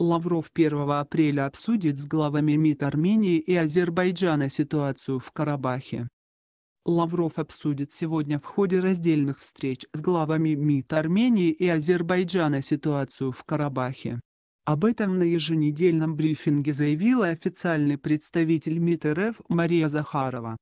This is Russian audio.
Лавров 1 апреля обсудит с главами МИД Армении и Азербайджана ситуацию в Карабахе. Лавров обсудит сегодня в ходе раздельных встреч с главами МИД Армении и Азербайджана ситуацию в Карабахе. Об этом на еженедельном брифинге заявила официальный представитель МИД РФ Мария Захарова.